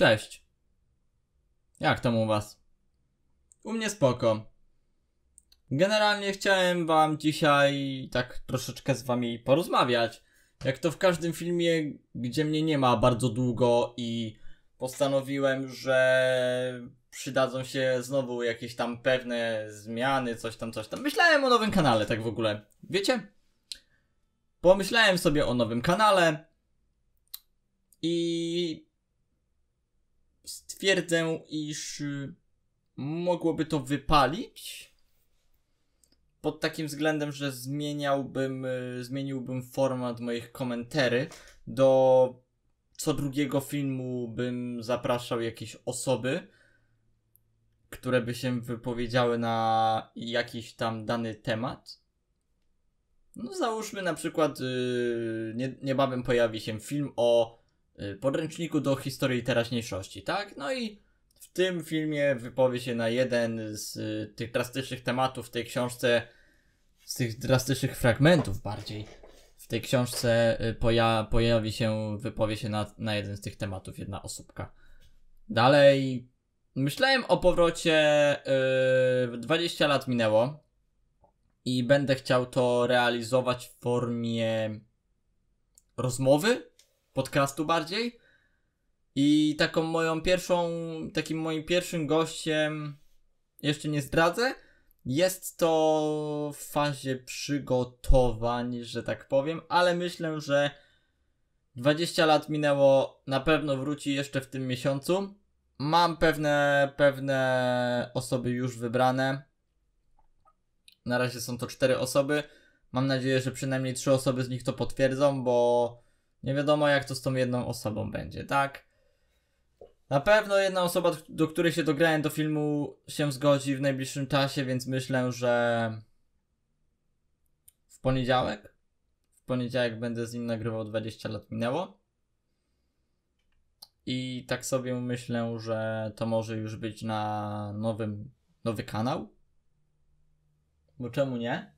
Cześć. Jak tam u was? U mnie spoko. Generalnie chciałem wam dzisiaj tak troszeczkę z wami porozmawiać. Jak to w każdym filmie, gdzie mnie nie ma bardzo długo i postanowiłem, że przydadzą się znowu jakieś tam pewne zmiany, coś tam, coś tam. Myślałem o nowym kanale, tak w ogóle. Wiecie? Pomyślałem sobie o nowym kanale i twierdzę, iż y, mogłoby to wypalić. Pod takim względem, że zmieniałbym, y, zmieniłbym format moich komentarzy. Do co drugiego filmu bym zapraszał jakieś osoby, które by się wypowiedziały na jakiś tam dany temat. No, załóżmy na przykład, yy, niebawem pojawi się film o Y, podręczniku do historii teraźniejszości, tak? No i w tym filmie wypowie się na jeden z y, tych drastycznych tematów w tej książce, z tych drastycznych fragmentów bardziej. W tej książce y, poja pojawi się, wypowie się na, na jeden z tych tematów jedna osobka. Dalej, myślałem o powrocie, yy, 20 lat minęło i będę chciał to realizować w formie rozmowy podcastu bardziej. I taką moją pierwszą, takim moim pierwszym gościem, jeszcze nie zdradzę, jest to w fazie przygotowań, że tak powiem, ale myślę, że 20 lat minęło, na pewno wróci jeszcze w tym miesiącu. Mam pewne, pewne osoby już wybrane. Na razie są to cztery osoby. Mam nadzieję, że przynajmniej trzy osoby z nich to potwierdzą, bo nie wiadomo, jak to z tą jedną osobą będzie, tak? Na pewno jedna osoba, do której się dograłem do filmu, się zgodzi w najbliższym czasie, więc myślę, że w poniedziałek. W poniedziałek będę z nim nagrywał 20 lat minęło. I tak sobie myślę, że to może już być na nowym, nowy kanał. Bo czemu nie?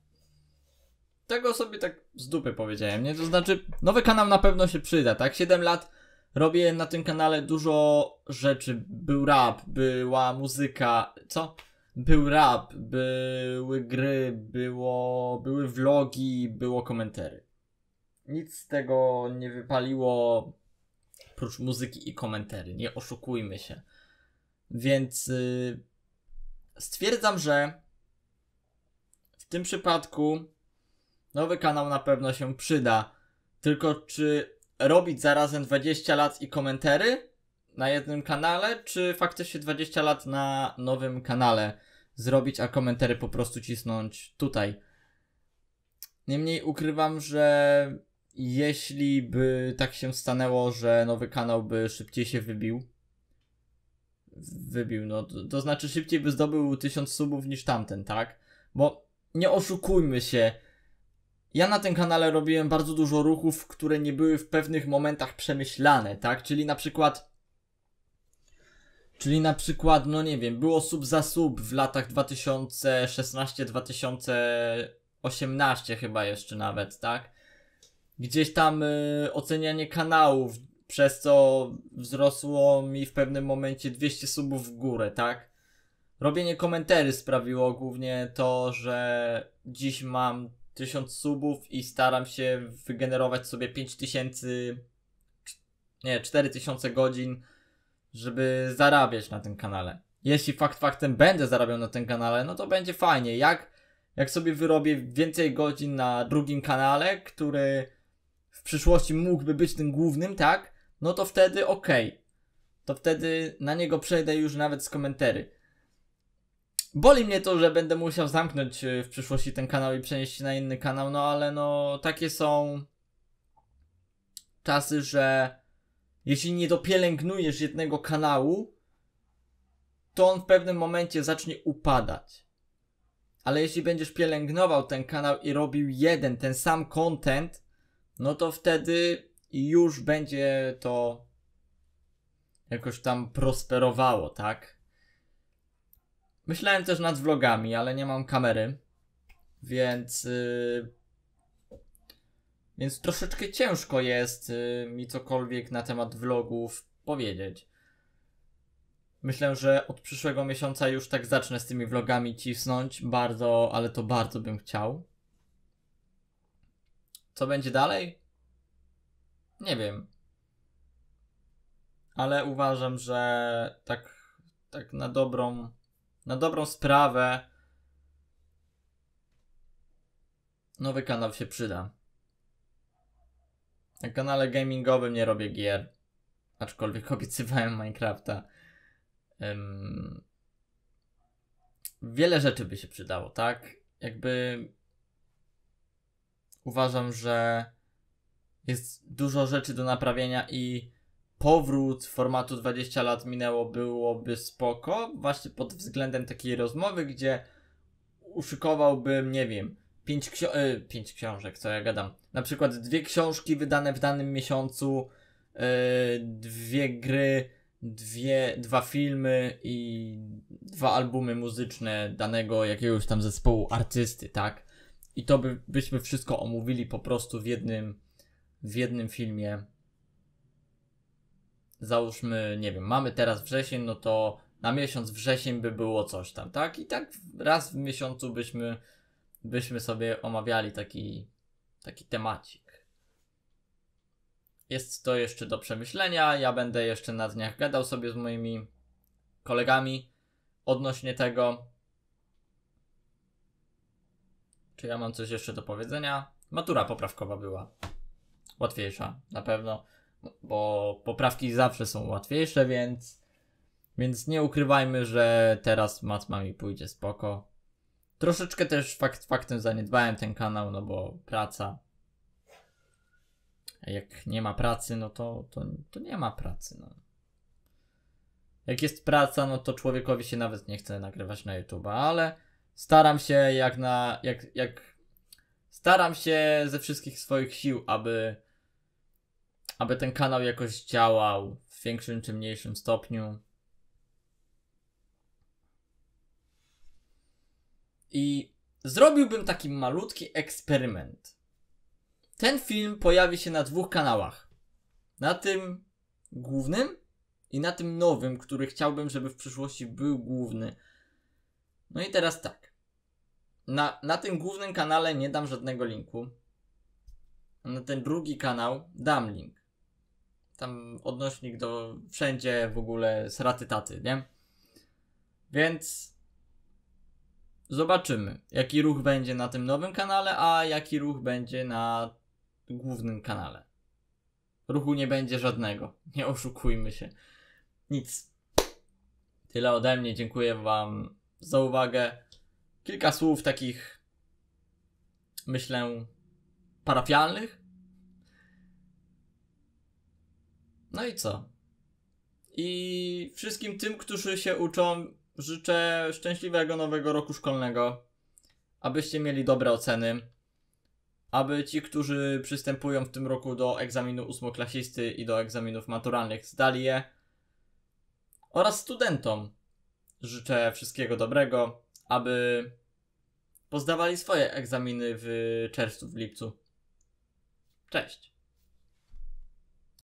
tego sobie tak z dupy powiedziałem, nie? To znaczy, nowy kanał na pewno się przyda, tak? 7 lat robię na tym kanale dużo rzeczy. Był rap, była muzyka, co? Był rap, były gry, było, były vlogi, było komentary. Nic z tego nie wypaliło prócz muzyki i komentary, nie oszukujmy się. Więc yy, stwierdzam, że w tym przypadku Nowy kanał na pewno się przyda. Tylko czy robić zarazem 20 lat i komentary na jednym kanale, czy faktycznie 20 lat na nowym kanale zrobić, a komentary po prostu cisnąć tutaj? Niemniej ukrywam, że jeśli by tak się stanęło, że nowy kanał by szybciej się wybił, wybił, no to, to znaczy szybciej by zdobył 1000 subów niż tamten, tak? Bo nie oszukujmy się, ja na tym kanale robiłem bardzo dużo ruchów, które nie były w pewnych momentach przemyślane, tak? Czyli na przykład Czyli na przykład, no nie wiem, było sub za sub w latach 2016-2018 chyba jeszcze nawet, tak? Gdzieś tam y, ocenianie kanałów, przez co wzrosło mi w pewnym momencie 200 subów w górę, tak? Robienie komentarzy sprawiło głównie to, że dziś mam 1000 subów i staram się wygenerować sobie 5000, nie, 4000 godzin, żeby zarabiać na tym kanale. Jeśli fakt faktem będę zarabiał na tym kanale, no to będzie fajnie. Jak, jak sobie wyrobię więcej godzin na drugim kanale, który w przyszłości mógłby być tym głównym, tak? No to wtedy ok, To wtedy na niego przejdę już nawet z komentarzy. Boli mnie to, że będę musiał zamknąć y, w przyszłości ten kanał i przenieść się na inny kanał, no ale no takie są czasy, że jeśli nie dopielęgnujesz jednego kanału, to on w pewnym momencie zacznie upadać. Ale jeśli będziesz pielęgnował ten kanał i robił jeden, ten sam content, no to wtedy już będzie to jakoś tam prosperowało, tak? Myślałem też nad vlogami, ale nie mam kamery. Więc. Yy, więc troszeczkę ciężko jest yy, mi cokolwiek na temat vlogów powiedzieć. Myślę, że od przyszłego miesiąca już tak zacznę z tymi vlogami cisnąć. Bardzo, ale to bardzo bym chciał. Co będzie dalej? Nie wiem. Ale uważam, że tak, tak na dobrą na dobrą sprawę nowy kanał się przyda. Na kanale gamingowym nie robię gier, aczkolwiek obiecywałem Minecrafta. Um, wiele rzeczy by się przydało, tak? Jakby uważam, że jest dużo rzeczy do naprawienia i powrót formatu 20 lat minęło byłoby spoko, właśnie pod względem takiej rozmowy, gdzie uszykowałbym, nie wiem, pięć, y, pięć książek, co ja gadam. Na przykład dwie książki wydane w danym miesiącu, y, dwie gry, dwie, dwa filmy i dwa albumy muzyczne danego jakiegoś tam zespołu artysty, tak? I to by, byśmy wszystko omówili po prostu w jednym, w jednym filmie załóżmy, nie wiem, mamy teraz wrzesień, no to na miesiąc wrzesień by było coś tam, tak? I tak raz w miesiącu byśmy, byśmy sobie omawiali taki, taki temacik. Jest to jeszcze do przemyślenia. Ja będę jeszcze na dniach gadał sobie z moimi kolegami odnośnie tego. Czy ja mam coś jeszcze do powiedzenia? Matura poprawkowa była łatwiejsza, na pewno. No, bo poprawki zawsze są łatwiejsze, więc, więc nie ukrywajmy, że teraz mi pójdzie spoko. Troszeczkę też fakt faktem zaniedbałem ten kanał, no bo praca. Jak nie ma pracy, no to, to, to nie ma pracy. No. Jak jest praca, no to człowiekowi się nawet nie chce nagrywać na YouTube, ale staram się jak na. Jak, jak, staram się ze wszystkich swoich sił, aby aby ten kanał jakoś działał w większym czy mniejszym stopniu. I zrobiłbym taki malutki eksperyment. Ten film pojawi się na dwóch kanałach. Na tym głównym i na tym nowym, który chciałbym, żeby w przyszłości był główny. No i teraz tak. Na, na tym głównym kanale nie dam żadnego linku. Na ten drugi kanał dam link tam odnośnik do wszędzie w ogóle sraty taty, nie? Więc zobaczymy, jaki ruch będzie na tym nowym kanale, a jaki ruch będzie na głównym kanale. Ruchu nie będzie żadnego, nie oszukujmy się. Nic. Tyle ode mnie, dziękuję Wam za uwagę. Kilka słów takich, myślę, parafialnych No i co? I wszystkim tym, którzy się uczą, życzę szczęśliwego nowego roku szkolnego, abyście mieli dobre oceny, aby ci, którzy przystępują w tym roku do egzaminu ósmoklasisty i do egzaminów maturalnych, zdali je. Oraz studentom życzę wszystkiego dobrego, aby pozdawali swoje egzaminy w czerwcu, w lipcu. Cześć!